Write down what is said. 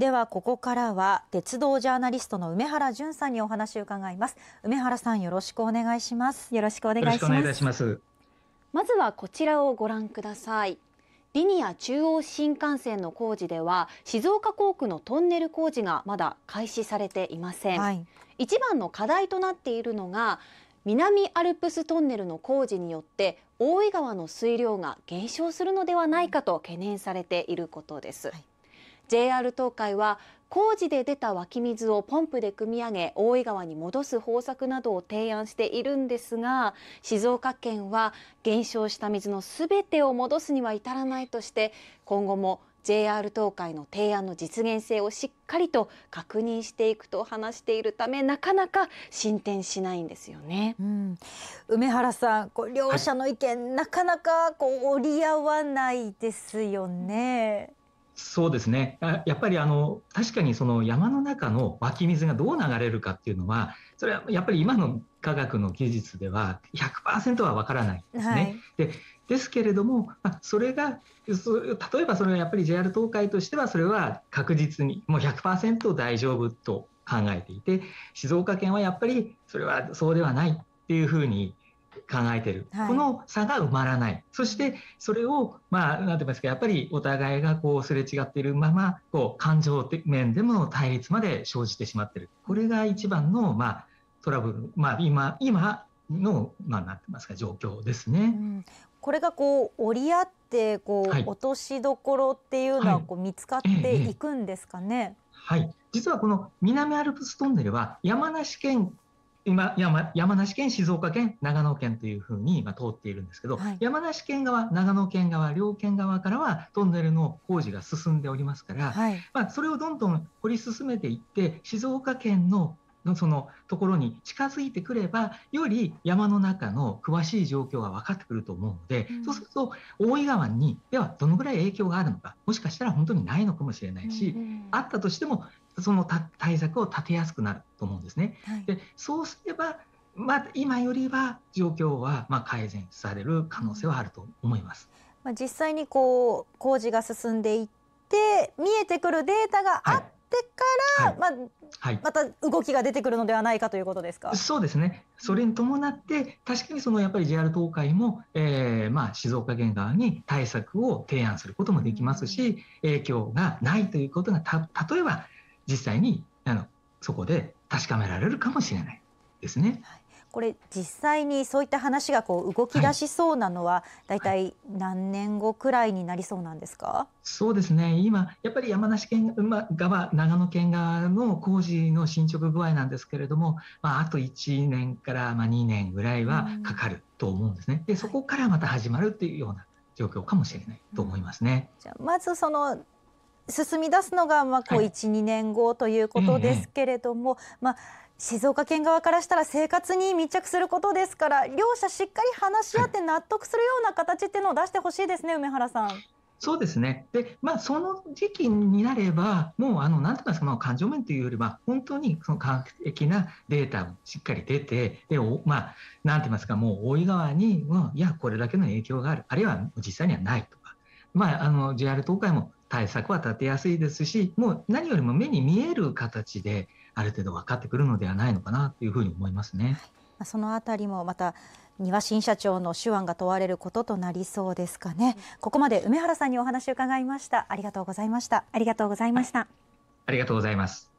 ではここからは鉄道ジャーナリストの梅原淳さんにお話を伺います梅原さんよろしくお願いしますよろしくお願いしますまずはこちらをご覧くださいリニア中央新幹線の工事では静岡工区のトンネル工事がまだ開始されていません、はい、一番の課題となっているのが南アルプストンネルの工事によって大井川の水量が減少するのではないかと懸念されていることです、はい、JR 東海は工事で出た湧き水をポンプで汲み上げ大井川に戻す方策などを提案しているんですが静岡県は減少した水のすべてを戻すには至らないとして今後も JR 東海の提案の実現性をしっかりと確認していくと話しているためなかなか進展しないんですよね、うん、梅原さんこう両者の意見、はい、なかなかこう折り合わないですよね。そうですね。やっぱりあの、確かにその山の中の湧き水がどう流れるかっていうのは、それはやっぱり今の科学の技術では100%はわからないんですね。はい、でですけれども、まあ、それが例えばそれはやっぱり JR 東海としてはそれは確実にもう100%大丈夫と考えていて静岡県はやっぱりそれはそうではないっていうふうに考えてる、はい、この差が埋まらないそしてそれをまあなんて言いますかやっぱりお互いがこうすれ違っているままこう感情面でも対立まで生じてしまってるこれが一番のまあトラブルまあ今今のまあな何て言いますか状況ですね、うん。これがこう折り合ってこう、はい、落としどころっていうのはこう見つかっていくんですかね。はい、えええはい、実はこの南アルプストンネルは山梨県今山山梨県静岡県長野県というふうに今通っているんですけど、はい、山梨県側長野県側両県側からはトンネルの工事が進んでおりますから、はい、まあ、それをどんどん掘り進めていって静岡県ののそのところに近づいてくればより山の中の詳しい状況が分かってくると思うので、うん、そうすると大井川にではどのぐらい影響があるのかもしかしたら本当にないのかもしれないし、うんうん、あったとしてもその対策を立てやすくなると思うんですね。はい、でそうすれば、まあ、今よりは状況はまあ改善される可能性はあると思います。まあ、実際にこう工事が進んでいって見えてくるデータがあってから、はい、まあ、はい、また動きが出てくるのではないかということですか。そうですね。それに伴って確かにそのやっぱり JR 東海も、えー、まあ静岡県側に対策を提案することもできますし、影響がないということがた例えば実際にあのそこで確かめられるかもしれないですね。はい、これ実際にそういった話がこう動き出しそうなのは、はい、だい何年後くらいになりそうなんですか、はい、そうですね今やっぱり山梨県ま、側長野県側の工事の進捗具合なんですけれども、まあ、あと1年から2年ぐらいはかかると思うんですね。でそこからまた始まるっていうような状況かもしれないと思いますね。じゃまずその進み出すのがまあこう12、はい、年後ということですけれども、うんうん、まあ静岡県側からしたら生活に密着することですから両者しっかり話し合って納得するような形っていうのを出してほしいですね、はい、梅原さん。そうですね。で、まあ、その時期になれば、もう、あの、なんていうすか、感情面というよりは、本当に、その科学的なデータもしっかり出て、で、まあ、なんて言いますか、もう、大井川に、うん、いや、これだけの影響がある、あるいは、実際にはないと。まあ、あの JR 東海も対策は立てやすいですし、もう何よりも目に見える形で、ある程度分かってくるのではないのかなというふうに思いますね。そのあたりもまた庭新社長の手腕が問われることとなりそうですかね。ここまで梅原さんにお話を伺いました。ありがとうございました。ありがとうございました。ありがとうございます。